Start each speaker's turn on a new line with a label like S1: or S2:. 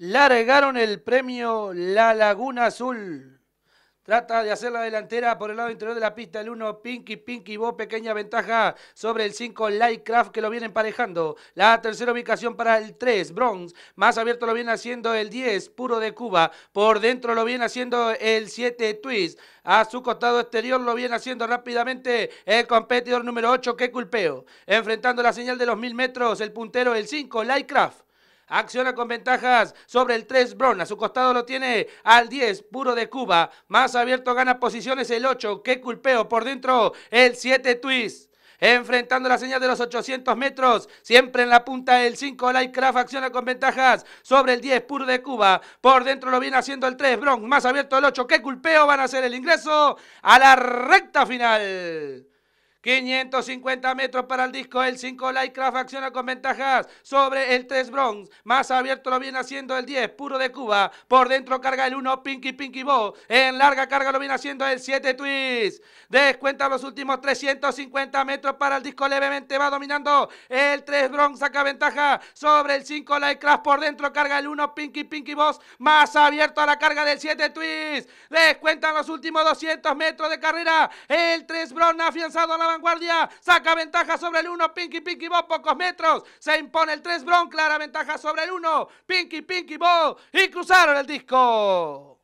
S1: largaron el premio La Laguna Azul. Trata de hacer la delantera por el lado interior de la pista. El 1, Pinky, Pinky, Bo, pequeña ventaja sobre el 5, Lightcraft, que lo viene emparejando. La tercera ubicación para el 3, Bronze. Más abierto lo viene haciendo el 10, Puro de Cuba. Por dentro lo viene haciendo el 7, Twist. A su costado exterior lo viene haciendo rápidamente el competidor número 8, que culpeo. Enfrentando la señal de los mil metros, el puntero, el 5, Lightcraft. Acciona con ventajas sobre el 3 Bron. A su costado lo tiene al 10 Puro de Cuba. Más abierto gana posiciones el 8. qué culpeo por dentro el 7 Twist enfrentando la señal de los 800 metros, siempre en la punta el 5, Lightcraft acciona con ventajas sobre el 10, Puro de Cuba, por dentro lo viene haciendo el 3, Bron, más abierto el 8, qué culpeo van a hacer el ingreso a la recta final. 550 metros para el disco. El 5 Lightcraft acciona con ventajas sobre el 3 Bronx. Más abierto lo viene haciendo el 10, puro de Cuba. Por dentro carga el 1, Pinky Pinky Bo. En larga carga lo viene haciendo el 7 Twist. Descuenta los últimos 350 metros para el disco. Levemente va dominando el 3 Bronx. Saca ventaja sobre el 5 Lightcraft. Por dentro carga el 1, Pinky Pinky Boss. Más abierto a la carga del 7 Twist. descuenta los últimos 200 metros de carrera. El 3 Bronx ha afianzado a la vanguardia. Saca ventaja sobre el 1. Pinky Pinky Bo, pocos metros. Se impone el 3. Bron, clara ventaja sobre el 1. Pinky Pinky Bo. Y cruzaron el disco.